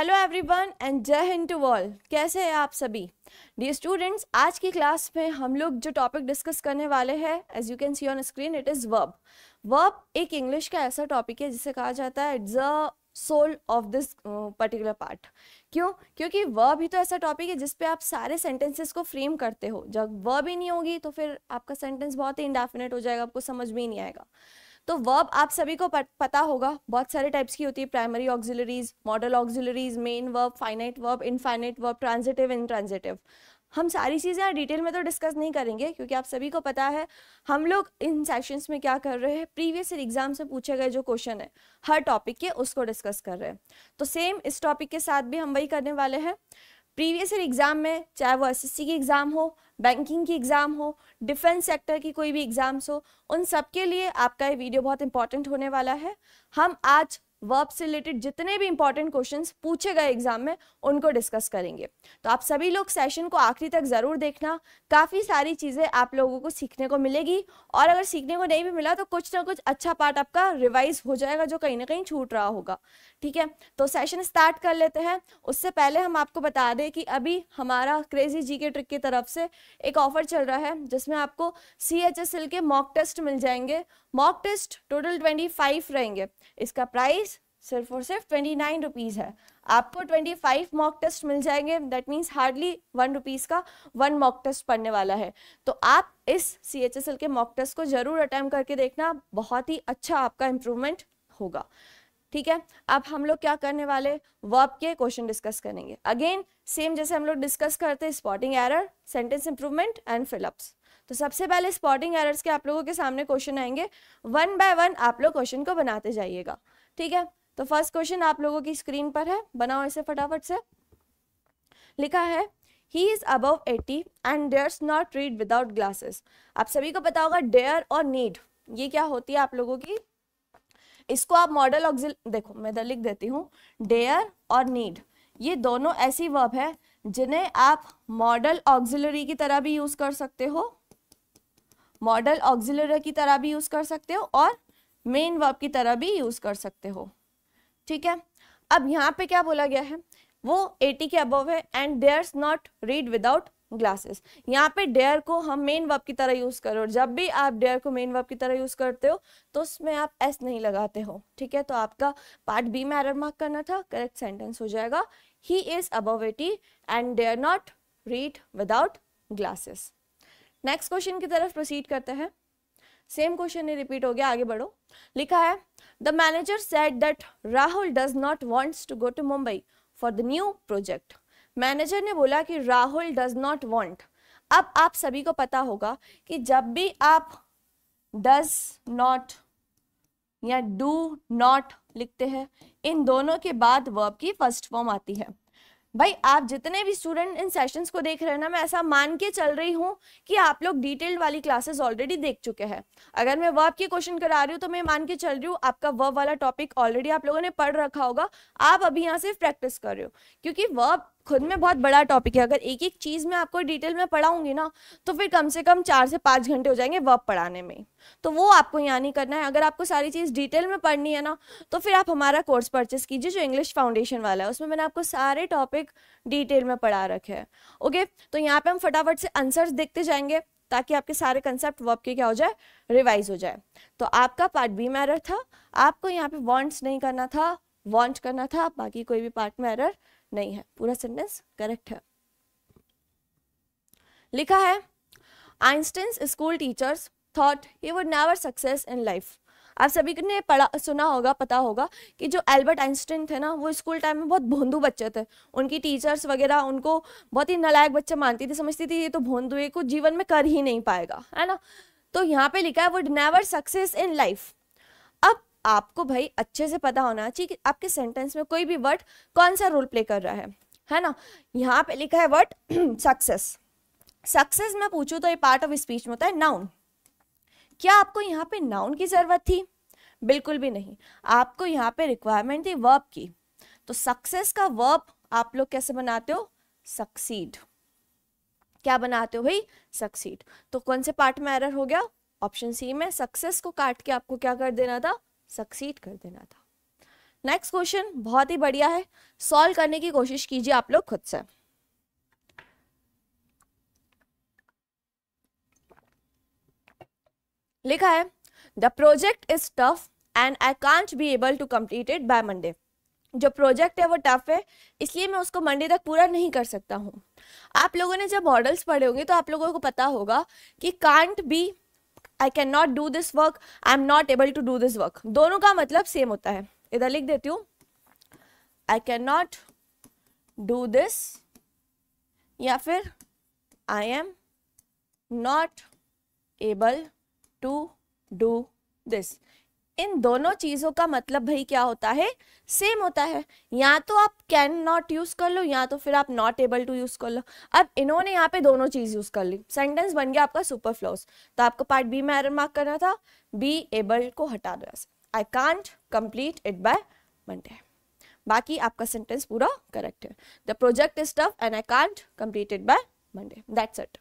Hello everyone and जय Hind to all कैसे हैं आप सभी डी स्टूडेंट्स आज की क्लास में हम लोग जो टॉपिक डिस्कस करने वाले हैं as you can see on screen it is verb verb एक इंग्लिश का ऐसा टॉपिक है जिसे कहा जाता है it's a soul of this particular part क्यों क्योंकि वर्ब ही तो ऐसा टॉपिक है जिसपे आप सारे सेंटेंसेस को फ्रेम करते हो जब वर्ब ही नहीं होगी तो फिर आपका सेंटेंस बहुत ही इंडेफिनेट हो जाएगा आपको समझ में ही नहीं आएगा तो वर्ब आप सभी को पता होगा बहुत सारे टाइप्स की होती है primary auxiliaries modal auxiliaries main verb finite verb infinite verb transitive intransitive हम सारी चीज़ें डिटेल में तो डिस्कस नहीं करेंगे क्योंकि आप सभी को पता है हम लोग इन सेशंस में क्या कर रहे हैं प्रीवियस एग्जाम से पूछे गए जो क्वेश्चन है हर टॉपिक के उसको डिस्कस कर रहे हैं तो सेम इस टॉपिक के साथ भी हम वही करने वाले हैं प्रीवियस एग्ज़ाम में चाहे वो एसएससी की एग्ज़ाम हो बैंकिंग की एग्ज़ाम हो डिफेंस सेक्टर की कोई भी एग्ज़ाम्स हो उन सब के लिए आपका ये वीडियो बहुत इंपॉर्टेंट होने वाला है हम आज वर्ब से रिलेटेड जितने भी इंपॉर्टेंट क्वेश्चंस पूछे गए एग्जाम में उनको डिस्कस करेंगे तो आप सभी लोग सेशन को आखिरी तक ज़रूर देखना काफ़ी सारी चीज़ें आप लोगों को सीखने को मिलेगी और अगर सीखने को नहीं भी मिला तो कुछ ना कुछ अच्छा पार्ट आपका रिवाइज हो जाएगा जो कहीं ना कहीं छूट रहा होगा ठीक है तो सेशन स्टार्ट कर लेते हैं उससे पहले हम आपको बता दें कि अभी हमारा क्रेजी जी के ट्रिक की तरफ से एक ऑफर चल रहा है जिसमें आपको सी एच एस एल के मॉक टेस्ट मिल जाएंगे mock test total twenty five रहेंगे इसका प्राइस सिर्फ और सिर्फ ट्वेंटी नाइन रुपीज़ है आपको ट्वेंटी फाइव मॉक टेस्ट मिल जाएंगे that means hardly one rupees का वन मॉक टेस्ट पड़ने वाला है तो आप इस सी एच एस एल के मॉक टेस्ट को ज़रूर अटैम्प करके देखना बहुत ही अच्छा आपका इम्प्रूवमेंट होगा ठीक है अब हम लोग क्या करने वाले वर्ब के क्वेश्चन डिस्कस करेंगे अगेन सेम जैसे हम लोग डिस्कस करते हैं spotting error sentence improvement and fill ups तो सबसे पहले स्पॉटिंग एरर्स के आप लोगों के सामने क्वेश्चन आएंगे वन बाय वन आप लोग क्वेश्चन को बनाते जाइएगा ठीक है तो फर्स्ट क्वेश्चन आप लोगों की स्क्रीन पर है बनाओ इसे फटाफट से लिखा है he is above eighty and dare not read without glasses आप सभी को पता होगा डेयर और नीड ये क्या होती है आप लोगों की इसको आप मॉडल ऑक्सिल देखो मैं इधर लिख देती हूँ डेयर और नीड ये दोनों ऐसी वर्ब है जिन्हें आप मॉडल ऑक्सिलरी की तरह भी यूज कर सकते हो मॉडल ऑक्सिलरी की तरह भी यूज कर सकते हो और मेन वर्ब की तरह भी यूज कर सकते हो ठीक है अब यहाँ पे क्या बोला गया है वो 80 के अबव है and dares not read without glasses यहाँ पे डेयर को हम मेन वर्ब की तरह यूज करो जब भी आप डेयर को मेन वर्ब की तरह यूज करते हो तो उसमें आप एस नहीं लगाते हो ठीक है तो आपका पार्ट बी में एरर मार्क करना था करेक्ट सेंटेंस हो जाएगा he is above eighty and dare not read without glasses next question की तरफ प्रोसीड करते हैं सेम क्वेश्चन ही रिपीट हो गया आगे बढ़ो लिखा है the manager said that Rahul does not wants to go to Mumbai for the new project manager ने बोला कि राहुल डज नॉट वॉन्ट अब आप सभी को पता होगा कि जब भी आप डज नॉट या डू नॉट लिखते हैं इन दोनों के बाद वर्ब की फर्स्ट फॉर्म आती है भाई आप जितने भी स्टूडेंट इन सेशंस को देख रहे हैं ना मैं ऐसा मान के चल रही हूँ कि आप लोग डिटेल्ड वाली क्लासेस ऑलरेडी देख चुके हैं अगर मैं वर्ब के क्वेश्चन करा रही हूँ तो मैं मान के चल रही हूँ आपका वर्ब वाला टॉपिक ऑलरेडी आप लोगों ने पढ़ रखा होगा आप अभी यहाँ से प्रैक्टिस कर रहे हो क्योंकि वर्ब खुद में बहुत बड़ा टॉपिक है अगर एक एक चीज़ में आपको डिटेल में पढ़ाऊंगी ना तो फिर कम से कम चार से पाँच घंटे हो जाएंगे वर्ब पढ़ाने में तो वो आपको यहाँ नहीं करना है अगर आपको सारी चीज़ डिटेल में पढ़नी है ना तो फिर आप हमारा कोर्स परचेस कीजिए जो इंग्लिश फाउंडेशन वाला है उसमें मैंने आपको सारे टॉपिक डिटेल में पढ़ा रखे हैं ओके तो यहाँ पर हम फटाफट से आंसर्स देखते जाएंगे ताकि आपके सारे कंसेप्ट वर्ब के क्या हो जाए रिवाइज हो जाए तो आपका पार्ट बी में एरर था आपको यहाँ पे वॉन्ट्स नहीं करना था वॉन्ट करना था बाकी कोई भी पार्ट में एरर नहीं है पूरा सेंटेंस करेक्ट है लिखा है Einstein's school teachers thought he would never success in life आप सभी ने पढ़ा सुना होगा पता होगा कि जो एल्बर्ट आइंस्टीन थे ना वो स्कूल टाइम में बहुत भोंदू बच्चे थे उनकी टीचर्स वगैरह उनको बहुत ही नलायक बच्चे मानती थी समझती थी ये तो भोंदू ये कुछ जीवन में कर ही नहीं पाएगा है ना तो यहाँ पे लिखा है would never success in life आपको भाई अच्छे से पता होना चाहिए कि आपके सेंटेंस में कोई भी वर्ड कौन सा रोल प्ले कर रहा है है ना यहाँ पे लिखा है वर्ड सक्सेस सक्सेस में पूछू तो ये पार्ट ऑफ स्पीच में होता है नाउन क्या आपको यहाँ पे नाउन की जरूरत थी बिल्कुल भी नहीं आपको यहाँ पे रिक्वायरमेंट थी वर्ब की तो सक्सेस का वर्ब आप लोग कैसे बनाते हो सक्सीड क्या बनाते हो भाई सक्सीड तो कौन से पार्ट में एरर हो गया ऑप्शन सी में सक्सेस को काट के आपको क्या कर देना था सक्सीड कर देना था नेक्स्ट क्वेश्चन बहुत ही बढ़िया है सॉल्व करने की कोशिश कीजिए आप लोग खुद से लिखा है the project is tough and I can't be able to complete it by Monday जो प्रोजेक्ट है वो टफ है इसलिए मैं उसको मंडे तक पूरा नहीं कर सकता हूँ आप लोगों ने जब मॉडल्स पढ़े होंगे तो आप लोगों को पता होगा कि can't be I can not do this work I am not able to do this work दोनों का मतलब सेम होता है इधर लिख देती हूँ I can not do this या फिर I am not able to do this इन दोनों चीज़ों का मतलब भाई क्या होता है सेम होता है या तो आप कैन नॉट यूज़ कर लो या तो फिर आप नॉट एबल टू यूज़ कर लो अब इन्होंने यहाँ पे दोनों चीज़ यूज़ कर ली सेंटेंस बन गया आपका सुपर फ्लोस तो आपको पार्ट बी में एरर मार्क करना था बी एबल को हटा दो I can't complete it by Monday बाकी आपका सेंटेंस पूरा करेक्ट है the project is tough and I can't complete it by Monday that's it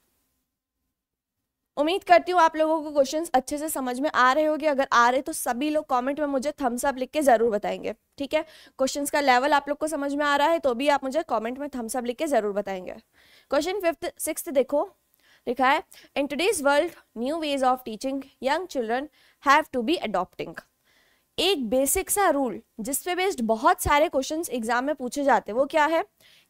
उम्मीद करती हूँ आप लोगों को क्वेश्चन अच्छे से समझ में आ रहे होंगे अगर आ रहे तो सभी लोग कॉमेंट में मुझे थम्स अप लिख के ज़रूर बताएंगे ठीक है क्वेश्चन का लेवल आप लोग को समझ में आ रहा है तो भी आप मुझे कॉमेंट में थम्स अप लिख के ज़रूर बताएंगे क्वेश्चन फिफ्थ सिक्स देखो लिखा है in today's world new ways of teaching young children have to be adopting एक बेसिक सा रूल जिस पे बेस्ड बहुत सारे क्वेश्चंस एग्जाम में पूछे जाते हैं वो क्या है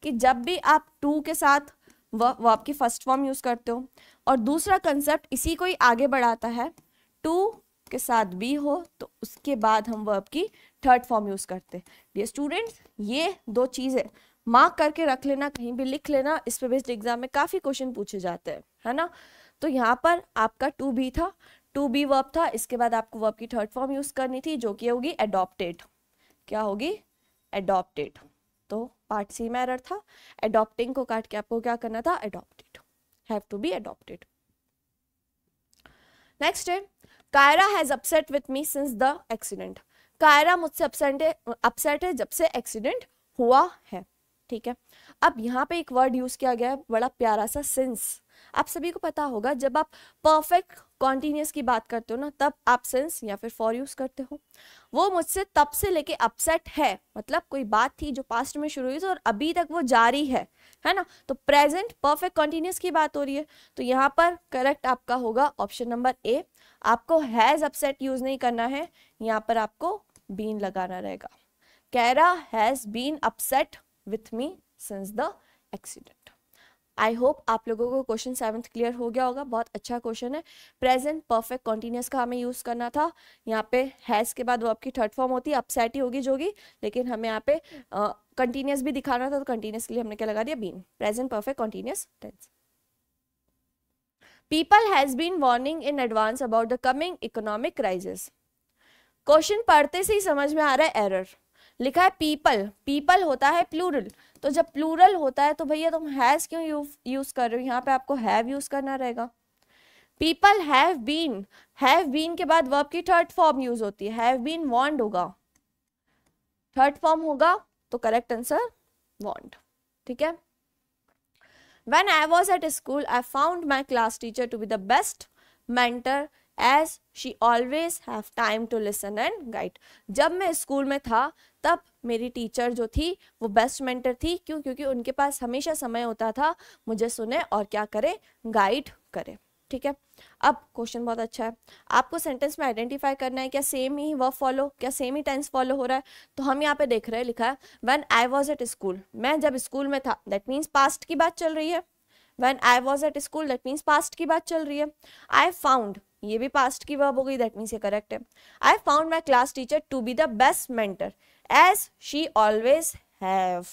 कि जब भी आप टू के साथ वो आपकी फर्स्ट फॉर्म यूज करते हो और दूसरा कंसेप्ट इसी को ही आगे बढ़ाता है टू के साथ बी हो तो उसके बाद हम वर्ब की थर्ड फॉर्म यूज़ करते हैं स्टूडेंट्स ये दो चीज़ें मार्क करके रख लेना कहीं भी लिख लेना इस पे बेस्ड एग्जाम में काफ़ी क्वेश्चन पूछे जाते हैं है ना तो यहाँ पर आपका टू बी था टू बी वर्ब था इसके बाद आपको वर्ब की थर्ड फॉर्म यूज़ करनी थी जो कि होगी एडोप्टेड क्या होगी एडोप्टेड तो पार्ट सी में एरर था एडोप्टिंग को काट के आपको क्या करना था adopted have to be adopted. Next day, Kyra has upset with me since the accident. Kaira मुझसे अपसेट है अपसेट है जब से एक्सीडेंट हुआ है ठीक है अब यहाँ पे एक वर्ड यूज किया गया है बड़ा प्यारा सा सिंस आप सभी को पता होगा जब आप परफेक्ट कॉन्टिन्यूस की बात करते हो ना तब आप सिंस या फिर फॉर यूज करते हो वो मुझसे तब से लेके अपसेट है मतलब कोई बात थी जो पास्ट में शुरू हुई थी और अभी तक वो जारी है है ना तो प्रेजेंट परफेक्ट कॉन्टिन्यूस की बात हो रही है तो यहाँ पर करेक्ट आपका होगा ऑप्शन नंबर ए आपको हैज अपसेट यूज नहीं करना है यहाँ पर आपको बीन लगाना रहेगा Kaira has been upset with me since the accident I hope आप लोगों को क्वेश्चन सेवन्थ क्लियर हो गया होगा बहुत अच्छा क्वेश्चन है प्रेजेंट परफेक्ट कॉन्टीन्यूस का हमें यूज़ करना था यहाँ पे हैज़ के बाद वो आपकी थर्ड फॉर्म होती है अपसेट ही होगी जो होगी लेकिन हमें यहाँ पे कंटिन्यूस uh, भी दिखाना था तो कंटिन्यूस के लिए हमने क्या लगा दिया been present perfect continuous tense people has been warning in advance about the coming economic crisis question पढ़ते से ही समझ में आ रहा है एरर लिखा है पीपल पीपल होता है प्लूरल तो जब प्लूरल होता है तो भैया तुम हैज़ क्यों यूज़ कर रहे हो यहाँ पे आपको हैव यूज़ करना रहेगा people have been have been के बाद वर्ब की थर्ड फॉर्म यूज होती है हैव बीन वांड होगा थर्ड फॉर्म होगा तो करेक्ट आंसर वॉन्ड ठीक है when I was at school I found my class teacher to be the best mentor as she always have time to listen and guide जब मैं स्कूल में था तब मेरी टीचर जो थी वो बेस्ट मेंटर थी क्यों क्योंकि उनके पास हमेशा समय होता था मुझे सुने और क्या करे गाइड करे ठीक है अब क्वेश्चन बहुत अच्छा है आपको सेंटेंस में आइडेंटिफाई करना है क्या सेम ही वर्ब फॉलो क्या सेम ही टेंस फॉलो हो रहा है तो हम यहाँ पे देख रहे हैं लिखा है when I was at school मैं जब स्कूल में था दैट मीन्स पास्ट की बात चल रही है when I was at school that means past की बात चल रही है आई फाउंड ये भी पास्ट की वर्ब हो गई दैट मीन्स ये करेक्ट है I found my class teacher to be the best mentor as she always have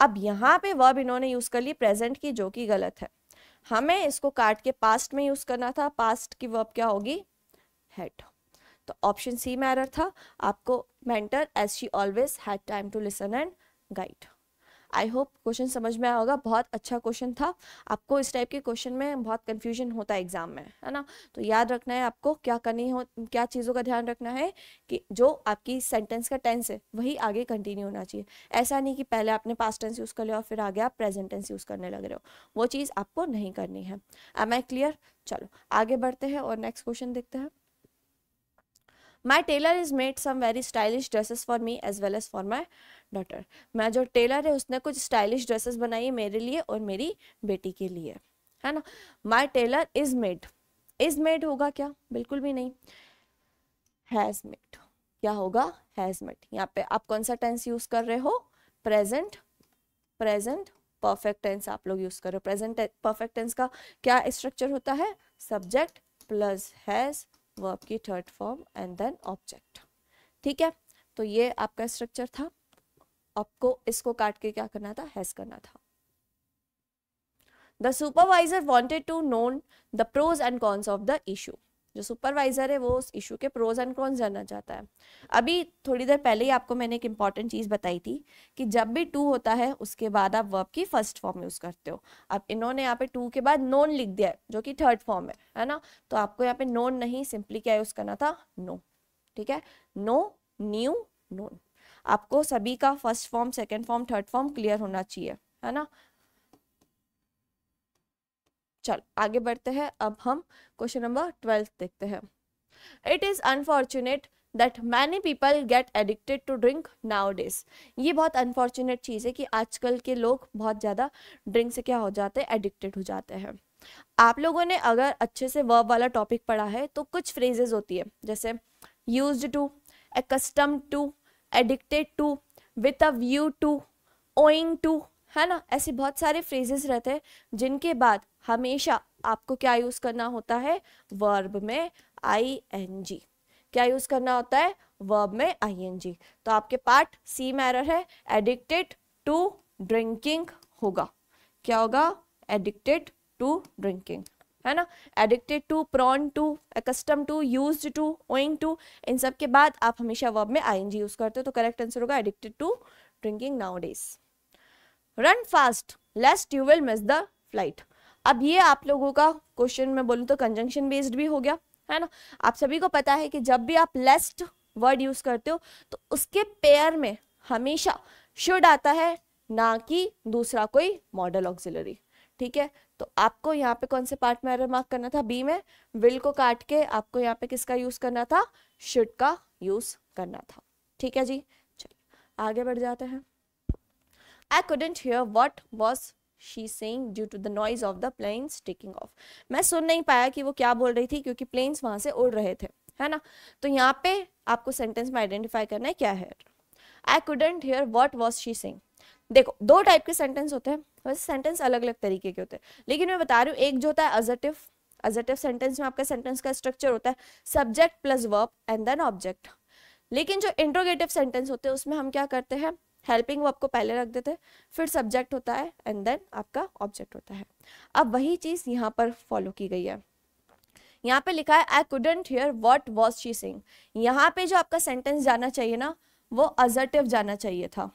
अब यहाँ पे वर्ब इन्होंने यूज कर ली प्रेजेंट की जो कि गलत है हमें इसको काट के पास्ट में यूज करना था पास्ट की वर्ब क्या होगी हैड तो ऑप्शन सी मैरर था आपको mentor as she always had time to listen and guide I hope question समझ में आया होगा बहुत अच्छा क्वेश्चन था आपको इस टाइप के क्वेश्चन में बहुत कन्फ्यूजन होता है एग्जाम में है ना तो याद रखना है आपको क्या करनी हो क्या चीज़ों का ध्यान रखना है कि जो आपकी सेंटेंस का टेंस है वही आगे कंटिन्यू होना चाहिए ऐसा नहीं कि पहले आपने पास टेंस यूज़ कर लिया और फिर आगे आप प्रेजेंट टेंस यूज़ करने लग रहे हो वो चीज़ आपको नहीं करनी है एम आई क्लियर चलो आगे बढ़ते हैं और नेक्स्ट क्वेश्चन देखते हैं my tailor is made some very stylish dresses for me as well as for my daughter मैं जो टेलर है उसने कुछ स्टाइलिश ड्रेसेस बनाई मेरे लिए और मेरी बेटी के लिए है ना my tailor is made is made होगा क्या बिल्कुल भी नहीं हैज़ मेड क्या होगा हैज़ मेड यहाँ पे आप कौन सा टेंस यूज़ कर रहे हो प्रेजेंट प्रेजेंट परफेक्ट टेंस आप लोग यूज़ कर रहे हो प्रेजेंट परफेक्ट टेंस का क्या स्ट्रक्चर होता है सब्जेक्ट प्लस हैज़ वर्ब की third form and then object ठीक है तो ये आपका स्ट्रक्चर था आपको इसको काट के क्या करना था हैस करना था the supervisor wanted to known the pros and cons of the issue जो सुपरवाइज़र है वो उस इशू के प्रोज एंड कॉन्स जानना चाहता है अभी थोड़ी देर पहले ही आपको मैंने एक इंपॉर्टेंट चीज़ बताई थी कि जब भी टू होता है उसके बाद आप वर्ब की फर्स्ट फॉर्म यूज़ करते हो अब इन्होंने यहाँ पे टू के बाद नोन लिख दिया है जो कि थर्ड फॉर्म है है ना तो आपको यहाँ पे नोन नहीं सिंपली क्या यूज़ करना था नो ठीक है नो न्यू नोन आपको सभी का first form second form third form clear होना चाहिए है ना चल आगे बढ़ते हैं अब हम क्वेश्चन नंबर ट्वेल्थ देखते हैं it is unfortunate that many people get addicted to drink now days ये बहुत अनफॉर्चुनेट चीज़ है कि आजकल के लोग बहुत ज़्यादा ड्रिंक से क्या हो जाते हैं एडिक्टेड हो जाते हैं आप लोगों ने अगर अच्छे से वर्ब वाला टॉपिक पढ़ा है तो कुछ फ्रेजेज होती है जैसे use to accustom to addicted to with a view to owing to है ना ऐसे बहुत सारे फ्रेजेस रहते हैं जिनके बाद हमेशा आपको क्या यूज़ करना होता है वर्ब में आई एन जी क्या यूज करना होता है वर्ब में आई एन जी तो आपके पार्ट सी में एरर है एडिक्टेड टू ड्रिंकिंग होगा क्या होगा एडिक्टेड टू ड्रिंकिंग है ना addicted to prone to accustom to use to owing to इन सब के बाद आप हमेशा वर्ब में आई एन जी यूज करते हो तो करेक्ट आंसर होगा addicted to drinking now days run fast lest you will miss the flight अब ये आप लोगों का क्वेश्चन में बोलूँ तो कंजंक्शन बेस्ड भी हो गया है ना आप सभी को पता है कि जब भी आप लेस्ट वर्ड यूज करते हो तो उसके पेयर में हमेशा शुड आता है ना कि दूसरा कोई मॉडल ऑक्सिलरी ठीक है तो आपको यहाँ पे कौन से पार्ट में रिमार्क करना था बी में विल को काट के आपको यहाँ पे किसका यूज करना था शुड का यूज करना था ठीक है जी चलिए आगे बढ़ जाते हैं I couldn't hear what was she saying due to the noise of the planes taking off मैं सुन नहीं पाया कि वो क्या बोल रही थी क्योंकि प्लेन्स वहां से उड़ रहे थे है ना तो यहाँ पे आपको सेंटेंस में आइडेंटिफाई करना है क्या है I couldn't hear what was she saying देखो दो टाइप के सेंटेंस होते हैं वैसे सेंटेंस अलग अलग तरीके के होते हैं लेकिन मैं बता रही हूँ एक जो होता है अजटिव अजटिव सेंटेंस में आपका सेंटेंस का स्ट्रक्चर होता है subject plus verb and then object लेकिन जो इंट्रोगेटिव सेंटेंस होते हैं उसमें हम क्या करते हैं हेल्पिंग वो आपको पहले रख देते हैं फिर सब्जेक्ट होता है एंड देन आपका ऑब्जेक्ट होता है अब वही चीज़ यहाँ पर फॉलो की गई है यहाँ पे लिखा है I couldn't hear what was she saying यहाँ पे जो आपका सेंटेंस जाना चाहिए ना वो अजर्टिव जाना चाहिए था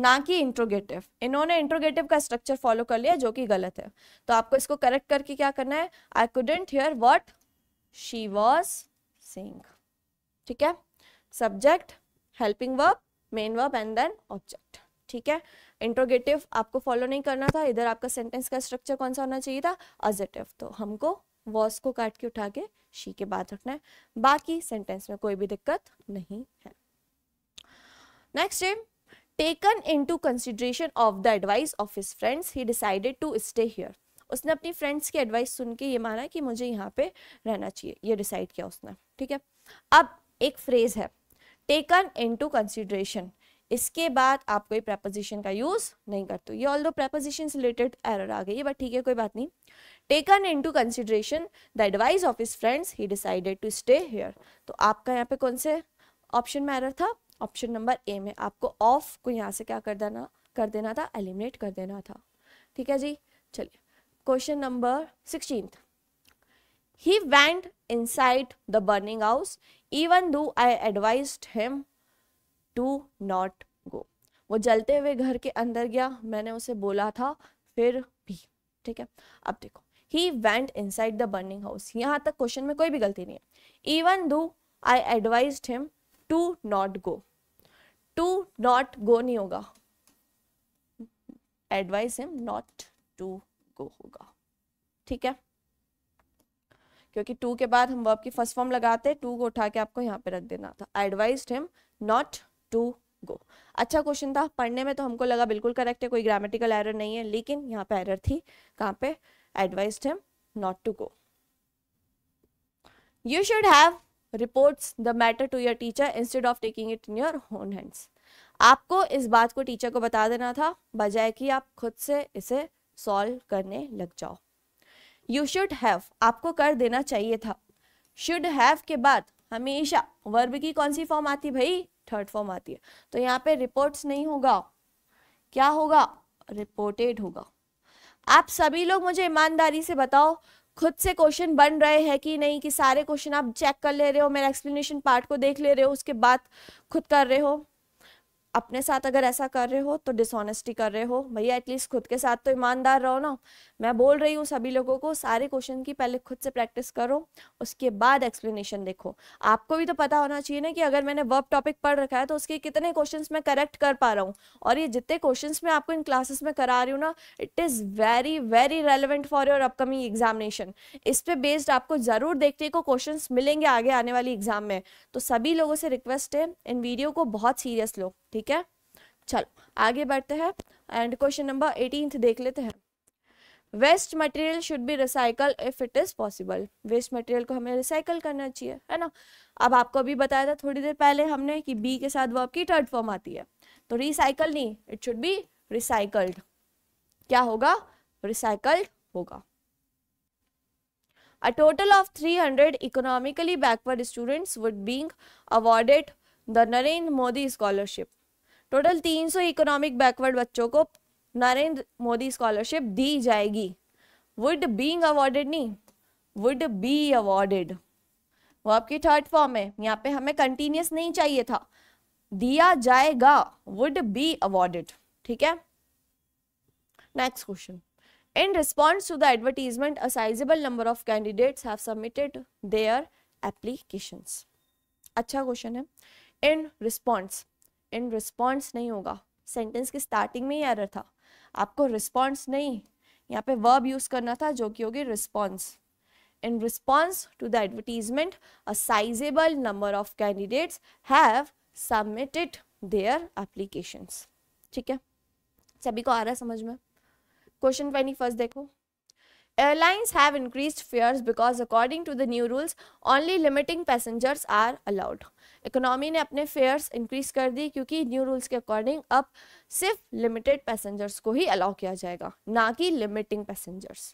ना कि इंट्रोगेटिव इन्होंने इंट्रोगेटिव का स्ट्रक्चर फॉलो कर लिया जो कि गलत है तो आपको इसको करेक्ट करके क्या करना है I couldn't hear what she was saying ठीक है subject helping verb main verb and then object ठीक है इंट्रोगेटिव आपको फॉलो नहीं करना था इधर आपका सेंटेंस का स्ट्रक्चर कौन सा होना चाहिए था अजेटिव तो हमको वॉस को काट के उठा के शी के बाद रखना है बाकी सेंटेंस में कोई भी दिक्कत नहीं है नेक्स्ट है taken into consideration of the advice of his friends he decided to stay here उसने अपनी फ्रेंड्स की एडवाइस सुन के ये माना कि मुझे यहाँ पे रहना चाहिए ये डिसाइड किया उसने ठीक है अब एक फ्रेज है टेकन टू कंसिडरेशन इसके बाद आप कोई प्रपोजिशन का यूज नहीं करते ये ऑल दो प्रेपोजिशन रिलेटेड एरर आ गई है बट ठीक है कोई बात नहीं taken into consideration the advice of his friends he decided to stay here तो आपका यहाँ पे कौन से ऑप्शन में एरर था ऑप्शन नंबर ए में आपको ऑफ को यहाँ से क्या कर देना कर देना था एलिमिनेट कर देना था ठीक है जी चलिए question number sixteen He went inside the burning house even though I advised him to not go. वो जलते हुए घर के अंदर गया मैंने उसे बोला था फिर भी ठीक है अब देखो he went inside the burning house यहाँ तक क्वेश्चन में कोई भी गलती नहीं है even though I advise him to not go to not go नहीं होगा advise him not to go होगा ठीक है क्योंकि टू के बाद हम वर्ब की फर्स्ट फॉर्म लगाते हैं टू को उठा के आपको यहाँ पे रख देना था I advise him not to go अच्छा क्वेश्चन था पढ़ने में तो हमको लगा बिल्कुल करेक्ट है कोई ग्रामेटिकल एरर नहीं है लेकिन यहाँ पे एरर थी कहाँ पे advise him not to go you should have report the matter to your teacher instead of taking it in your own hands आपको इस बात को टीचर को बता देना था बजाय कि आप खुद से इसे सॉल्व करने लग जाओ यू शुड हैव आपको कर देना चाहिए था शुड हैव के बाद हमेशा वर्ब की कौन सी फॉर्म आती भाई थर्ड फॉर्म आती है तो यहाँ पे रिपोर्ट्स नहीं होगा क्या होगा रिपोर्टेड होगा आप सभी लोग मुझे ईमानदारी से बताओ खुद से क्वेश्चन बन रहे हैं कि नहीं कि सारे क्वेश्चन आप चेक कर ले रहे हो मेरा एक्सप्लेनेशन पार्ट को देख ले रहे हो उसके बाद खुद कर रहे हो अपने साथ अगर ऐसा कर रहे हो तो डिसऑनेस्टी कर रहे हो भैया एटलीस्ट खुद के साथ तो ईमानदार रहो ना मैं बोल रही हूँ सभी लोगों को सारे क्वेश्चन की पहले खुद से प्रैक्टिस करो उसके बाद एक्सप्लेनेशन देखो आपको भी तो पता होना चाहिए ना कि अगर मैंने वर्ब टॉपिक पढ़ रखा है तो उसके कितने क्वेश्चन मैं करेक्ट कर पा रहा हूँ और ये जितने क्वेश्चन मैं आपको इन क्लासेस में करा रही हूँ ना it is very very relevant for your upcoming examination इस पर बेस्ड आपको ज़रूर देखने को क्वेश्चन मिलेंगे आगे आने वाली एग्जाम में तो सभी लोगों से रिक्वेस्ट है इन वीडियो को बहुत सीरियस लो ठीक है चलो आगे बढ़ते हैं एंड क्वेश्चन नंबर एटीन देख लेते हैं waste material should be recycle if it is possible waste material को हमें रिसाइकल करना चाहिए है ना अब आपको अभी बताया था थोड़ी देर पहले हमने कि बी के साथ वर्ब की थर्ड फॉर्म आती है तो रिसाइकल नहीं इट शुड बी रिसाइकल्ड क्या होगा रिसाइकल्ड होगा total of three 300 economically backward students would being awarded the Narendra Modi scholarship total 300 economic backward बच्चों को नरेंद्र मोदी स्कॉलरशिप दी जाएगी वुड बींग अवॉर्डेड नहीं वुड बी अवॉर्डेड वो आपकी थर्ड फॉर्म है यहाँ पे हमें कंटिन्यूस नहीं चाहिए था दिया जाएगा वुड बी अवॉर्डेड ठीक है next question in response to the advertisement a sizeable number of candidates have submitted their applications अच्छा क्वेश्चन है इन रिस्पॉन्स इन रिस्पॉन्स नहीं होगा सेंटेंस की स्टार्टिंग में ही एरर था आपको रिस्पॉन्स नहीं यहाँ पे वर्ब यूज़ करना था जो कि होगी response in response to the advertisement a sizeable number of candidates have submitted their applications ठीक है सभी को आ रहा है समझ में क्वेश्चन ट्वेंटी फर्स्ट देखो Airlines have increased fares because according to the new rules, only limiting passengers are allowed. Economy ने अपने फेयर्स इंक्रीज कर दी क्योंकि न्यू रूल्स के अकॉर्डिंग अब सिर्फ लिमिटेड पैसेंजर्स को ही अलाउ किया जाएगा ना कि लिमिटिंग पैसेंजर्स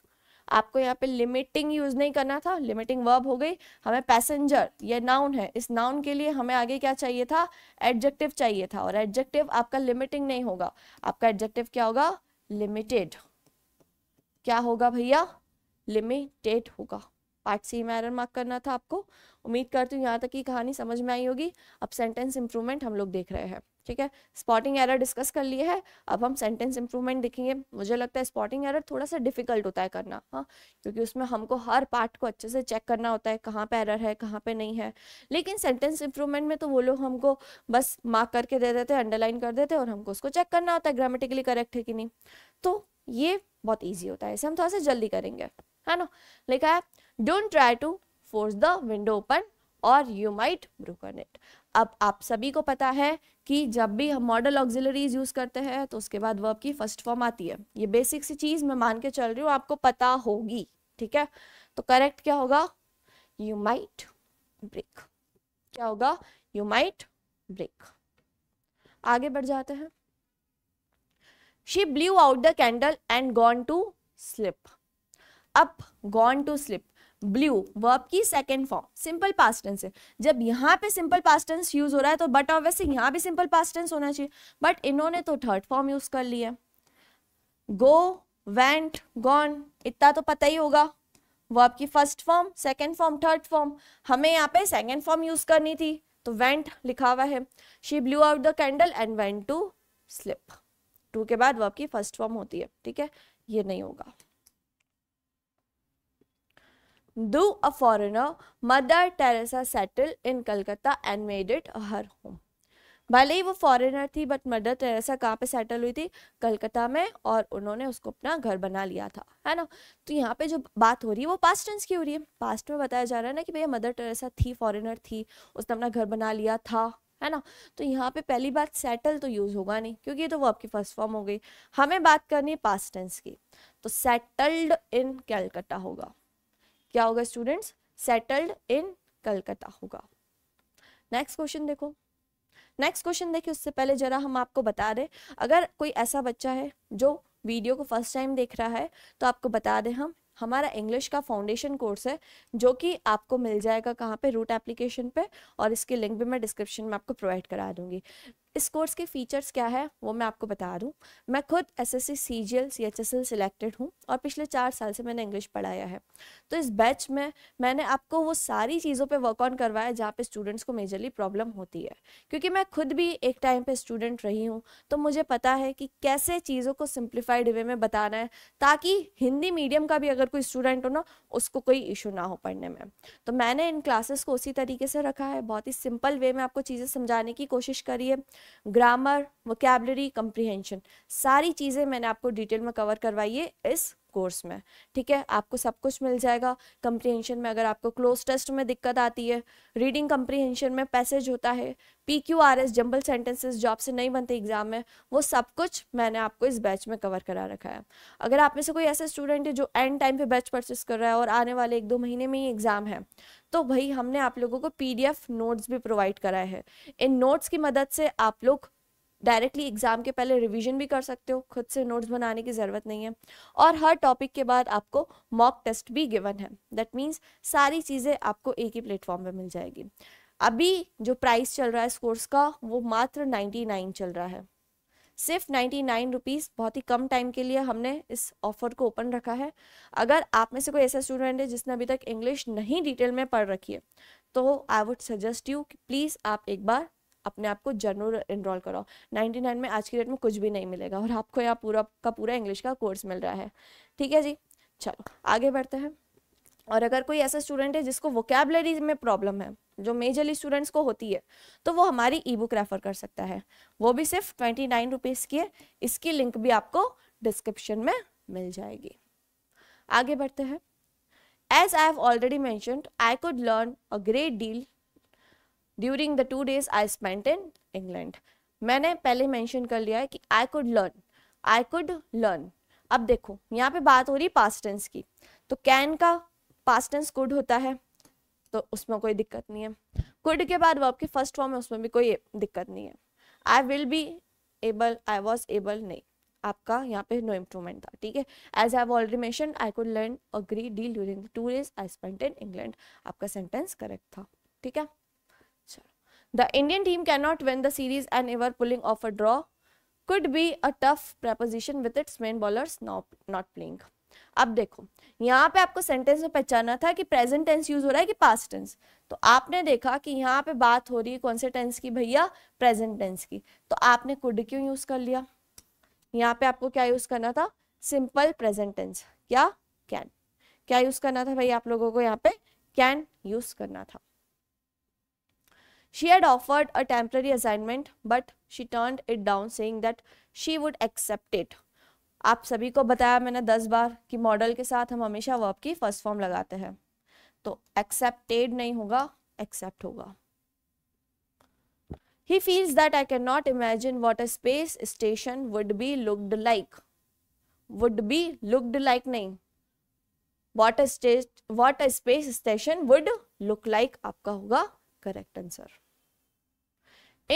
आपको यहाँ पे लिमिटिंग यूज नहीं करना था लिमिटिंग वर्ब हो गई हमें पैसेंजर ये नाउन है इस नाउन के लिए हमें आगे क्या चाहिए था एडजेक्टिव चाहिए था और एडजेक्टिव आपका लिमिटिंग नहीं होगा आपका एडजेक्टिव क्या होगा लिमिटेड क्या होगा भैया लिमिटेड होगा पार्ट सी में एरर मार्क करना था आपको उम्मीद करती हूँ यहाँ तक की कहानी समझ में आई होगी अब सेंटेंस इंप्रूवमेंट हम लोग देख रहे हैं ठीक है स्पॉटिंग एरर डिस्कस कर लिए है अब हम सेंटेंस इंप्रूवमेंट देखेंगे मुझे लगता है स्पॉटिंग एरर थोड़ा सा डिफिकल्ट होता है करना हाँ क्योंकि उसमें हमको हर पार्ट को अच्छे से चेक करना होता है कहाँ पे एरर है कहाँ पे नहीं है लेकिन सेंटेंस इंप्रूवमेंट में तो वो लोग हमको बस मार्क करके दे देते अंडरलाइन कर देते और हमको उसको चेक करना होता है ग्रामेटिकली करेक्ट है कि नहीं तो ये बहुत ईजी होता है इसे हम थोड़ा सा जल्दी करेंगे है ना लिखा है don't try to force the window open or you might broken it अब आप सभी को पता है कि जब भी हम मॉडल ऑक्जिलरीज यूज़ करते हैं तो उसके बाद वर्ब की फर्स्ट फॉर्म आती है ये बेसिक सी चीज़ मैं मान के चल रही हूँ आपको पता होगी ठीक है तो करेक्ट क्या होगा यू माइट ब्रेक क्या होगा यू माइट ब्रेक आगे बढ़ जाते हैं she blew out the candle and gone to sleep up gone to sleep blew verb की second form simple past tense है जब यहाँ पे सिंपल पास टेंस यूज हो रहा है तो बट ऑब्वियसली यहाँ भी सिंपल पास टेंस होना चाहिए बट इन्होंने तो थर्ड फॉर्म यूज कर लिया है गो वेंट गॉन इतना तो पता ही होगा वर्ब की first form second form third form हमें यहाँ पे सेकेंड फॉर्म यूज करनी थी तो वेंट लिखा हुआ है she blew out the candle and went to sleep to के बाद वर्ब की फर्स्ट फॉर्म होती है ठीक है ये नहीं होगा though a foreigner Mother Teresa settle in Calcutta and made it her home भले ही वो फॉरेनर थी बट मदर टेरेसा कहाँ पे सेटल हुई थी कलकत्ता में और उन्होंने उसको अपना घर बना लिया था है ना तो यहाँ पे जो बात हो रही है वो पास्ट टेंस की हो रही है पास्ट में बताया जा रहा है ना कि भैया मदर टेरेसा थी फॉरेनर थी उसने अपना घर बना लिया था है ना तो यहाँ पे पहली बात सेटल तो यूज होगा नहीं क्योंकि ये तो वो आपकी फर्स्ट फॉर्म हो गई हमें बात करनी है पास्ट टेंस की तो सेटल्ड इन कलकत्ता होगा क्या होगा स्टूडेंट्स सेटल्ड इन कलकत्ता होगा नेक्स्ट क्वेश्चन देखो नेक्स्ट क्वेश्चन देखिए उससे पहले जरा हम आपको बता दें अगर कोई ऐसा बच्चा है जो वीडियो को फर्स्ट टाइम देख रहा है तो आपको बता दें हम हमारा इंग्लिश का फाउंडेशन कोर्स है जो कि आपको मिल जाएगा कहाँ पे रूट एप्लीकेशन पे और इसके लिंक भी मैं डिस्क्रिप्शन में आपको प्रोवाइड करा दूंगी इस कोर्स के फीचर्स क्या है वो मैं आपको बता दूँ मैं खुद S S C C G L C H S L selected हूँ और पिछले चार साल से मैंने इंग्लिश पढ़ाया है तो इस बैच में मैंने आपको वो सारी चीज़ों पे वर्क ऑन करवाया जहाँ पे स्टूडेंट्स को मेजरली प्रॉब्लम होती है क्योंकि मैं खुद भी एक टाइम पे स्टूडेंट रही हूँ तो मुझे पता है कि कैसे चीज़ों को सिंप्लीफाइड वे में बताना है ताकि हिंदी मीडियम का भी अगर कोई स्टूडेंट हो ना उसको कोई इशू ना हो पढ़ने में तो मैंने इन क्लासेस को उसी तरीके से रखा है बहुत ही सिंपल वे में आपको चीज़ें समझाने की कोशिश करी है ग्रामर वोकेबलरी कंप्रीहेंशन सारी चीज़ें मैंने आपको डिटेल में कवर करवाई है इस कोर्स में ठीक है आपको सब कुछ मिल जाएगा कंप्रीहेंशन में अगर आपको क्लोज टेस्ट में दिक्कत आती है रीडिंग कंप्रीहेंशन में पैसेज होता है P Q R S jumble sentences जो आपसे नहीं बनते एग्जाम में वो सब कुछ मैंने आपको इस बैच में कवर करा रखा है अगर आप में से कोई ऐसा स्टूडेंट है जो एंड टाइम पे बैच परचेस कर रहा है और आने वाले एक दो महीने में ही एग्जाम है तो भाई हमने आप लोगों को पीडीएफ नोट्स भी प्रोवाइड कराए हैं इन नोट्स की मदद से आप लोग डायरेक्टली एग्जाम के पहले रिवीजन भी कर सकते हो खुद से नोट्स बनाने की ज़रूरत नहीं है और हर टॉपिक के बाद आपको मॉक टेस्ट भी गिवन है दैट मीन्स सारी चीज़ें आपको एक ही प्लेटफॉर्म पर मिल जाएगी अभी जो प्राइस चल रहा है इस कोर्स का वो मात्र नाइन चल रहा है सिर्फ नाइन्टी नाइन रुपीज़ बहुत ही कम टाइम के लिए हमने इस ऑफर को ओपन रखा है अगर आप में से कोई ऐसा स्टूडेंट है जिसने अभी तक इंग्लिश नहीं डिटेल में पढ़ रखी है तो आई वुड सजेस्ट यू कि प्लीज़ आप एक बार अपने आप को जरूर इनरोल कराओ 99 में आज की डेट में कुछ भी नहीं मिलेगा और आपको यहाँ पूरा का पूरा इंग्लिश का कोर्स मिल रहा है ठीक है जी चलो आगे बढ़ते हैं और अगर कोई ऐसा स्टूडेंट है जिसको वोकेबलरी में प्रॉब्लम है जो मेजरली स्टूडेंट्स को होती है तो वो हमारी ई बुक रेफर कर सकता है वो भी सिर्फ ट्वेंटी नाइन रुपीज़ की है इसकी लिंक भी आपको डिस्क्रिप्शन में मिल जाएगी आगे बढ़ते हैं as I have already mentioned, I could learn a great deal during the two days I spent in England मैंने पहले मैंशन कर लिया है कि I could learn I could learn अब देखो यहाँ पे बात हो रही है पास्ट टेंस की तो कैन का पास्ट टेंस गुड होता है तो उसमें कोई दिक्कत नहीं है गुड के बाद वर्ब की फर्स्ट फॉर्म है उसमें भी कोई दिक्कत नहीं है I will be able I was able नहीं आपका यहाँ पे नो इम्प्रूवमेंट था ठीक है as I already mention I could learn a great deal during two days I spent in England आपका सेंटेंस करेक्ट था ठीक है the Indian team can not win the series and ever pulling off a draw could be a tough proposition with its main bowlers not playing अब देखो यहाँ पे आपको sentence में पहचाना था कि प्रेजेंट टेंस यूज हो रहा है कि पास्ट टेंस तो आपने देखा कि यहाँ पे बात हो रही है कौन से टेंस की भैया प्रेजेंट टेंस की तो आपने कुड क्यों यूज कर लिया यहाँ पे आपको क्या यूज करना था सिंपल प्रेजेंट टेंस क्या कैन क्या यूज करना था भैया आप लोगों को यहाँ पे कैन यूज करना था she had offered a temporary assignment but she turn it down saying that she would accept it आप सभी को बताया मैंने दस बार कि मॉडल के साथ हम हमेशा वर्ब की फर्स्ट फॉर्म लगाते हैं तो एक्सेप्टेड नहीं होगा एक्सेप्ट होगा he feels that I can not imagine what a space station would be looked like would be looked like नहीं what a state what a space station would look like आपका होगा correct answer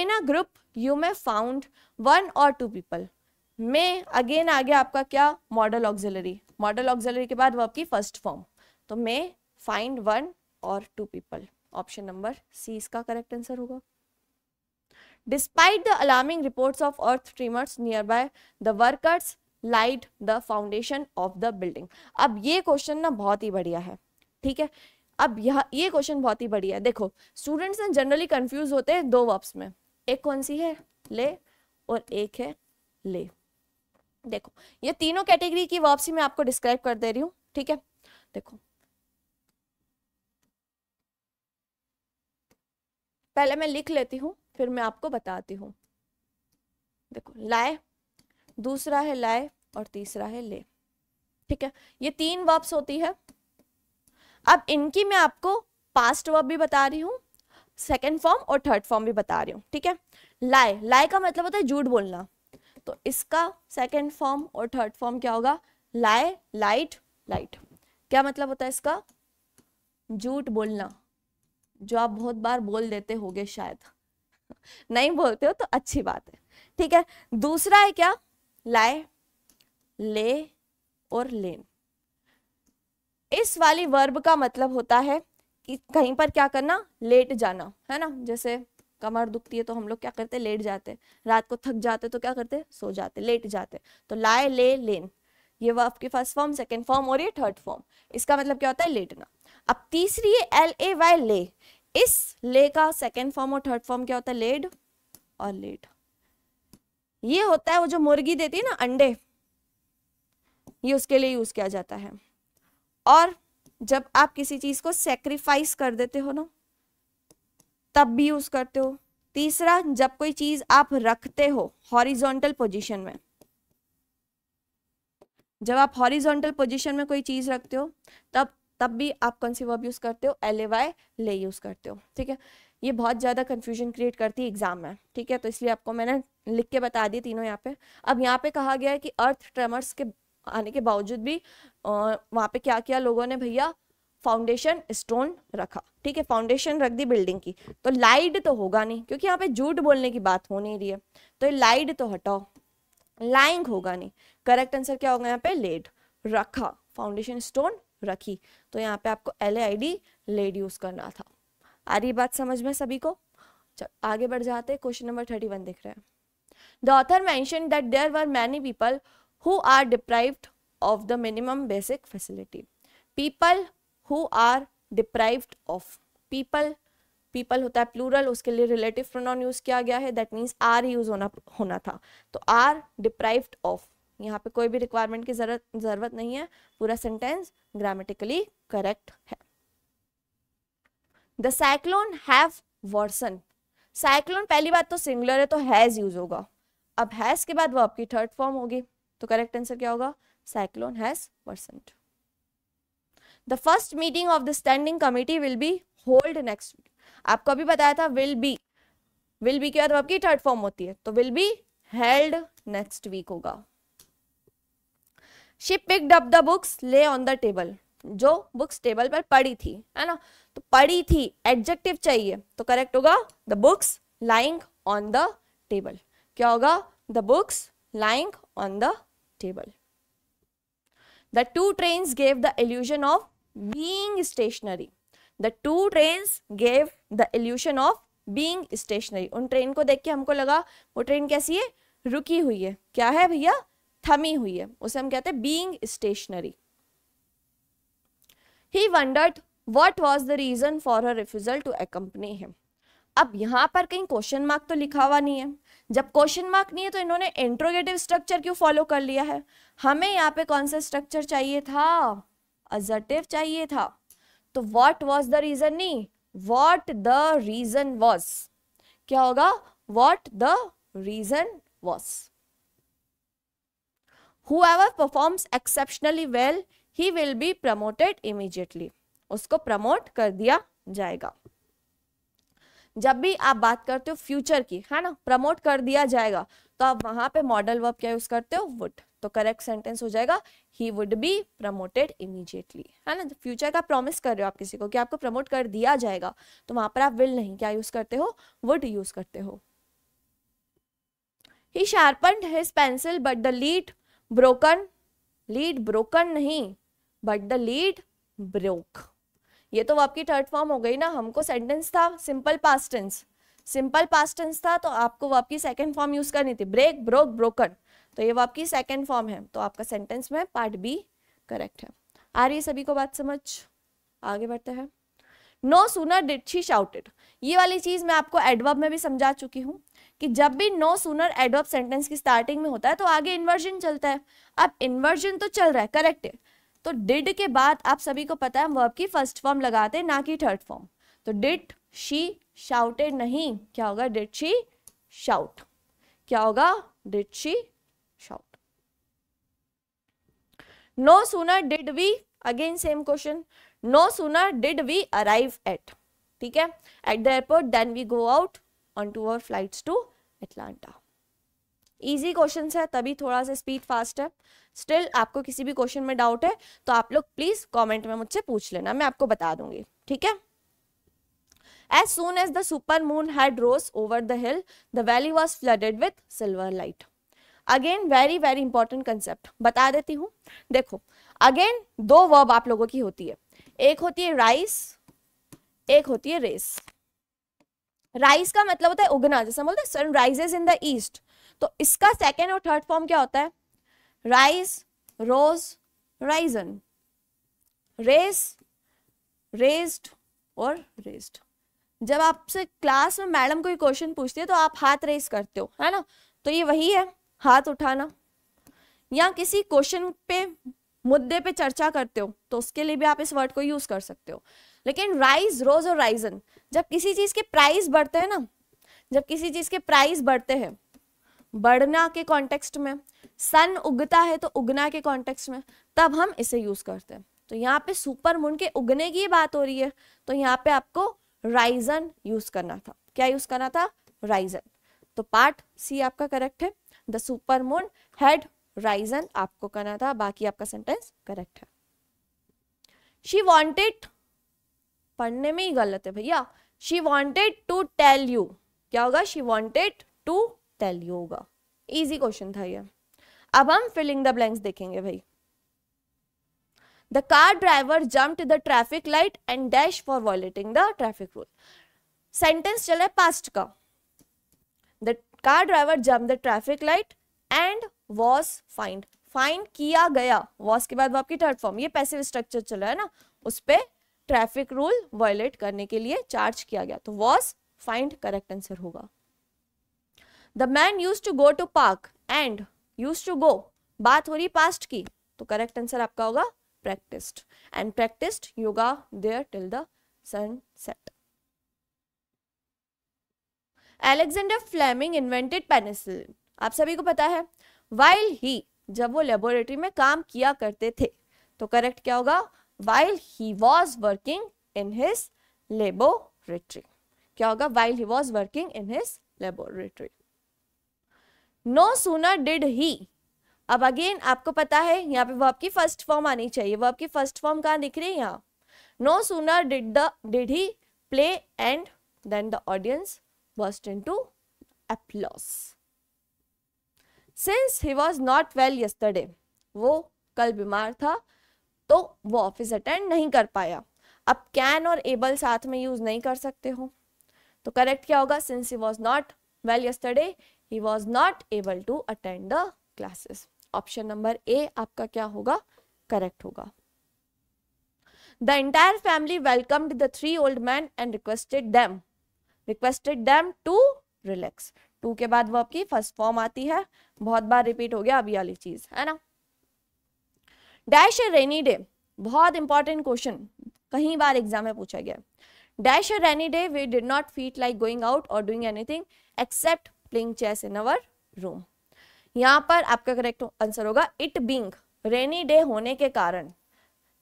in a group you may found one or two people में again आ गया आपका क्या model auxiliary model auxiliary के बाद वो आपकी फर्स्ट फॉर्म तो may find one or two people option number C इसका करेक्ट आंसर होगा despite the alarming reports of earth tremors near by the workers laid the foundation of the building अब ये question ना बहुत ही बढ़िया है ठीक है अब यह ये क्वेश्चन बहुत ही बढ़िया है देखो स्टूडेंट्स ना जनरली कंफ्यूज होते हैं दो वर्ब्स में एक कौन सी है ले और एक है ले देखो ये तीनों कैटेगरी की वापसी मैं आपको डिस्क्राइब कर दे रही हूँ ठीक है देखो पहले मैं लिख लेती हूँ फिर मैं आपको बताती हूँ देखो लाए दूसरा है लाए और तीसरा है ले ठीक है ये तीन वर्ब्स होती है अब इनकी मैं आपको पास्ट वर्ब भी बता रही हूँ सेकेंड फॉर्म और थर्ड फॉर्म भी बता रही हूँ ठीक है लाए लाए का मतलब होता है झूठ बोलना तो इसका सेकेंड फॉर्म और थर्ड फॉर्म क्या होगा लाए लाइट लाइट क्या मतलब होता है इसका झूठ बोलना जो आप बहुत बार बोल देते होगे शायद नहीं बोलते हो तो अच्छी बात है ठीक है दूसरा है क्या लाए ले और लेन इस वाली वर्ब का मतलब होता है कि कहीं पर क्या करना लेट जाना है ना जैसे कमर दुखती है तो हम लोग क्या करते लेट जाते रात को थक जाते तो क्या करते सो जाते लेट जाते तो लाए ले लेन ये वो आपके फर्स्ट फॉर्म सेकेंड फॉर्म और ये थर्ड फॉर्म इसका मतलब क्या होता है लेटना अब तीसरी है एल ए वाई ले इस ले का सेकेंड फॉर्म और थर्ड फॉर्म क्या होता है लेड और लेट ये होता है वो जो मुर्गी देती है ना अंडे ये उसके लिए यूज किया जाता है और जब आप किसी चीज को सेक्रीफाइस कर देते हो ना तब भी यूज करते हो तीसरा जब कोई चीज आप रखते हो हॉरिजॉन्टल पोजीशन में जब आप हॉरिजॉन्टल पोजीशन में कोई चीज रखते हो तब तब भी आप कौन सी वर्ब यूज करते हो एल ए वाई ले यूज करते हो ठीक है ये बहुत ज्यादा कंफ्यूजन क्रिएट करती है एग्जाम में ठीक है तो इसलिए आपको मैंने लिख के बता दी तीनों यहाँ पे अब यहाँ पे कहा गया है कि अर्थ ट्रेमर्स के आने के बावजूद भी वहाँ पे क्या किया लोगों ने भैया फाउंडेशन स्टोन रखा ठीक है फाउंडेशन रख दी बिल्डिंग की तो लाइड तो होगा नहीं क्योंकि यहाँ पे झूठ बोलने की बात हो नहीं रही है तो लाइड तो हटाओ लाइंग होगा नहीं करेक्ट आंसर क्या होगा यहाँ पे लेड रखा फाउंडेशन स्टोन रखी तो यहाँ पे आपको L I D laid use करना था आ रही बात समझ में सभी को आगे बढ़ जाते क्वेश्चन नंबर थर्टी वन देख रहे हैं the author mention that there were many people who are deprived of the minimum basic facility people who are deprived of people people होता है प्लूरल उसके लिए रिलेटिव प्रोनाउन यूज किया गया है दैट मीन्स आर यूज होना होना था तो आर डिप्राइव्ड ऑफ यहाँ पे कोई भी रिक्वायरमेंट की जरूरत जरूरत नहीं है पूरा सेंटेंस ग्रामेटिकली करेक्ट है the cyclone have worsen cyclone पहली बात तो सिंगुलर है तो हैज यूज होगा अब हैज के बाद वो आपकी थर्ड फॉर्म होगी तो करेक्ट आंसर क्या होगा cyclone has worsened the first meeting of the standing committee will be hold next week आपको अभी बताया था विल बी विल बी के बाद आपकी थर्ड फॉर्म होती है तो will be held next week होगा she picked up the books lay on the table जो बुक्स टेबल पर पड़ी थी है ना तो पड़ी थी एडजेक्टिव चाहिए तो करेक्ट होगा the books lying on the table क्या होगा the books lying on the table the two train gave the illusion of being stationary. The two trains gave the illusion of being stationary. un train ko dekh ke humko laga wo train kaisi hai ruki hui hai kya hai bhaiya thami hui hai use hum kehte being stationary he wondered what was the reason for her refusal to accompany him अब यहाँ पर कहीं question mark तो लिखा हुआ नहीं है जब क्वेश्चन मार्क नहीं है तो इन्होंने इंट्रोगेटिव स्ट्रक्चर क्यों फॉलो कर लिया है हमें यहाँ पे कौन सा स्ट्रक्चर चाहिए था अजर्टिव चाहिए था तो वॉट वॉज द रीजन नहीं वॉट द रीजन वॉज क्या होगा what the reason was whoever performs exceptionally well he will be promoted immediately उसको प्रमोट कर दिया जाएगा जब भी आप बात करते हो फ्यूचर की है ना प्रमोट कर दिया जाएगा तो आप वहां पे मॉडल वर्ब क्या यूज करते हो वुड तो करेक्ट सेंटेंस हो जाएगा he would be promoted immediately है ना फ्यूचर का प्रॉमिस कर रहे हो आप किसी को कि आपको प्रमोट कर दिया जाएगा तो वहां पर आप विल नहीं क्या यूज करते हो वुड यूज करते हो he sharpen his pencil but the lead broken lead broken नहीं बट द लीड ब्रोक ये तो आपकी थर्ड फॉर्म हो गई ना हमको सेंटेंस था simple past tense simple past tense था तो आपको वर्ब की सेकेंड फॉर्म यूज करनी थी ब्रेक ब्रोक ब्रोकन तो ये वर्ब की सेकेंड फॉर्म है तो आपका सेंटेंस में पार्ट बी करेक्ट है आ रही है सभी को बात समझ आगे बढ़ते हैं no sooner did she shouted ये वाली चीज मैं आपको एडवर्ब में भी समझा चुकी हूँ कि जब भी नो सुनर एडवर्ब सेंटेंस की स्टार्टिंग में होता है तो आगे इन्वर्जन चलता है अब इन्वर्जन तो चल रहा है करेक्ट है तो डिड के बाद आप सभी को पता है वर्ब की फर्स्ट फॉर्म लगाते हैं ना कि थर्ड फॉर्म तो डिड शी शाउटेड नहीं क्या होगा डिट शी शाउट क्या होगा did she shout no sooner did we again same question no sooner did we arrive at ठीक है at the airport then we go out on to our flight to Atlanta easy question है तभी थोड़ा सा speed fast है still आपको किसी भी क्वेश्चन में डाउट है तो आप लोग प्लीज़ कमेंट में मुझसे पूछ लेना मैं आपको बता दूंगी ठीक है as soon as the super moon had rose over the hill the valley was flooded with silver light again very very important concept बता देती हूँ देखो अगेन दो वर्ब आप लोगों की होती है एक होती है राइस एक होती है रेस राइस का मतलब होता है उगना जैसे बोलते हैं sun rises in the east तो इसका सेकेंड और थर्ड फॉर्म क्या होता है rise rose risen raise raised और रेस्ड जब आपसे क्लास में मैडम कोई क्वेश्चन पूछती है तो आप हाथ रेस करते हो है ना तो ये वही है हाथ उठाना या किसी क्वेश्चन पे मुद्दे पे चर्चा करते हो तो उसके लिए भी आप इस वर्ड को यूज कर सकते हो लेकिन राइज रोज और राइजन जब किसी चीज के प्राइस बढ़ते हैं ना जब किसी चीज के प्राइस बढ़ते हैं बढ़ना के कॉन्टेक्स्ट में सन उगता है तो उगना के कॉन्टेक्स्ट में तब हम इसे यूज करते हैं तो यहाँ पे सुपर मून के उगने की बात हो रही है तो यहाँ पे आपको राइजन यूज करना था क्या यूज करना था राइजन तो पार्ट सी आपका करेक्ट है the super moon had risen आपको करना था बाकी आपका सेंटेंस करेक्ट है शी वॉन्टेड पढ़ने में ही गलत है भैया she wanted to tell you क्या होगा she wanted to tell you होगा इजी क्वेश्चन था यह अब हम फिलिंग द ब्लैंक्स देखेंगे भाई the car driver jump the traffic light and dash for violating the traffic rule sentence चला है पास्ट का the car driver jump the traffic light and was fined fined किया गया वॉज के बाद आपकी थर्ड फॉर्म ये पैसिव स्ट्रक्चर चला है ना उस पर ट्रैफिक रूल वॉयलेट करने के लिए चार्ज किया गया तो वॉस फाइंड करेक्ट आंसर होगा the man used to go to park and used to go बात हो रही पास्ट की तो करेक्ट आंसर आपका होगा practiced and practiced yoga there till the sunset. Alexander Fleming invented penicillin. aap sabhi ko pata hai while he jab wo laboratory mein kaam kiya karte the to correct kya hoga while he was working in his laboratory. kya hoga while he was working in his laboratory. No sooner did he अब again आपको पता है यहाँ पे verb की first form आनी चाहिए verb की फर्स्ट फॉर्म कहाँ दिख रही है यहाँ no sooner did the did he play and then the audience into applause since he was not well yesterday वो कल बीमार था तो वो ऑफिस अटेंड नहीं कर पाया अब कैन और एबल साथ में यूज नहीं कर सकते हो तो करेक्ट क्या होगा since he was not well yesterday he was not able to attend the classes option number A आपका क्या होगा करेक्ट होगा the entire family welcomed the three old man and requested them requested them to relax to के बाद वो आपकी first form आती है बहुत बार रिपीट हो गया अभी वाली चीज है ना डैश ए रेनी डे बहुत इंपॉर्टेंट क्वेश्चन कहीं बार एग्जाम में पूछा गया dash a rainy day we did not feel like going out और doing anything except playing chess in our room यहाँ पर आपका करेक्ट आंसर होगा इट बींग रेनी डे होने के कारण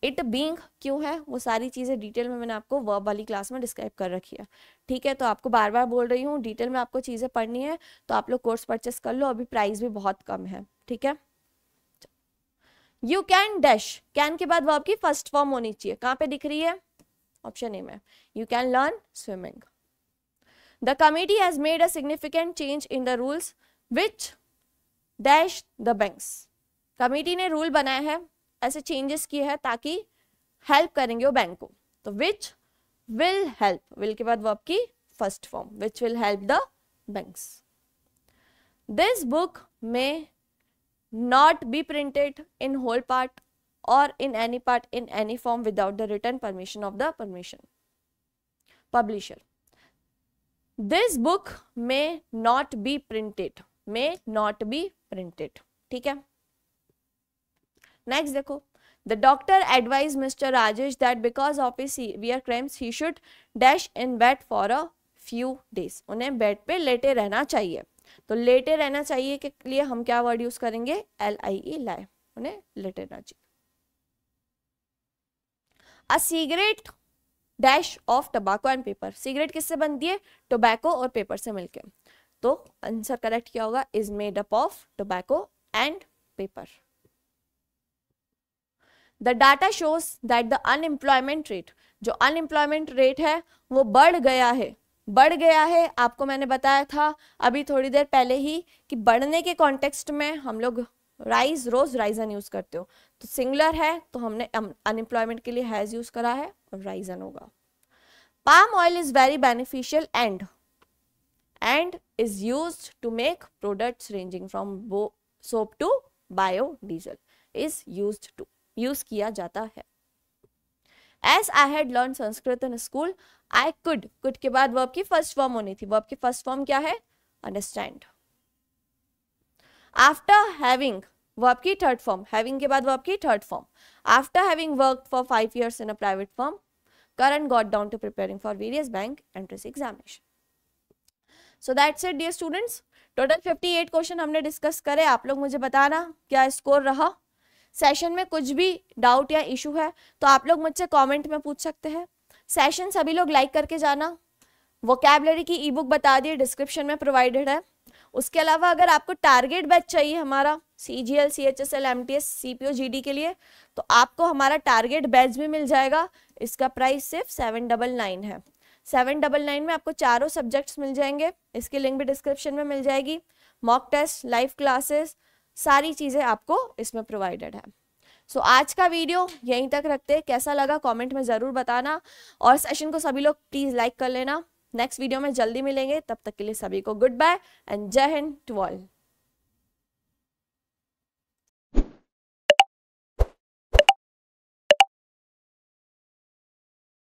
इट बींग क्यों है वो सारी चीज़ें डिटेल में मैंने आपको वर्ब वाली क्लास में डिस्क्राइब कर रखी है ठीक है तो आपको बार बार बोल रही हूँ डिटेल में आपको चीज़ें पढ़नी है तो आप लोग कोर्स परचेस कर लो अभी प्राइस भी बहुत कम है ठीक है यू कैन डैश कैन के बाद वर्ब की फर्स्ट फॉर्म होनी चाहिए कहाँ पे दिख रही है ऑप्शन ए में you can learn swimming the committee has made a significant change in the rules which dash the banks committee ने रूल बनाया है ऐसे चेंजेस किए हैं ताकि हेल्प करेंगे वो बैंक को तो विच विल हेल्प विल के बाद वो आपकी first form which will help the banks this book may not be printed in whole part और in any part in any form without the return permission of the permission publisher this book may not be printed may not be printed ठीक है next देखो the doctor advise mister Rajesh that because of is severe cramps he should dash in bed for a few days उन्हें bed पे लेटे रहना चाहिए तो लेटे रहना चाहिए के लिए हम क्या वर्ड यूज करेंगे एल आई ई लाए उन्हें लेटे रहना चाहिए a cigarette dash of tobacco and paper cigarette किससे बनती है टोबैको और पेपर से मिलकर तो आंसर करेक्ट क्या होगा is made up of tobacco and paper the data shows that the unemployment rate जो अनएम्प्लॉयमेंट रेट है वो बढ़ गया है बढ़ गया है आपको मैंने बताया था अभी थोड़ी देर पहले ही कि बढ़ने के कॉन्टेक्स्ट में हम लोग राइज रोज राइजन यूज करते हो तो सिंगुलर है तो हमने अनएम्प्लॉयमेंट के लिए हैज यूज करा है और राइजन होगा palm oil is very beneficial and and is used to make products ranging from soap to biodiesel is used to use किया जाता है as I had learn Sanskrit in school I could could के बाद verb की first form होनी थी verb की first form क्या है अंडरस्टैंड आफ्टर हैविंग वर्ब की थर्ड फॉर्म हैविंग के बाद वर्ब की third form after having work for five years in a private firm Karan got down to preparing for various bank entrance examination so that's it dear students total 58 question हमने discuss करे आप लोग मुझे बताना क्या स्कोर रहा session में कुछ भी डाउट या इशू है तो आप लोग मुझसे कमेंट में पूछ सकते हैं सेशन सभी लोग लाइक करके जाना वो कैबलरी की ई बुक बता दी डिस्क्रिप्शन में प्रोवाइडेड है उसके अलावा अगर आपको टारगेट बैच चाहिए हमारा C G L C H S L M T S C P O G D के लिए तो आपको हमारा टारगेट बैच भी मिल जाएगा इसका प्राइस सिर्फ सेवन डबल नाइन है सेवन डबल नाइन में आपको चारों सब्जेक्ट्स मिल जाएंगे इसकी लिंक भी डिस्क्रिप्शन में मिल जाएगी मॉक टेस्ट लाइव क्लासेस सारी चीज़ें आपको इसमें प्रोवाइडेड है सो so, आज का वीडियो यहीं तक रखते हैं कैसा लगा कमेंट में ज़रूर बताना और सेशन को सभी लोग प्लीज़ लाइक कर लेना नेक्स्ट वीडियो में जल्दी मिलेंगे तब तक के लिए सभी को गुड बाय एंड जय हिंद टू ऑल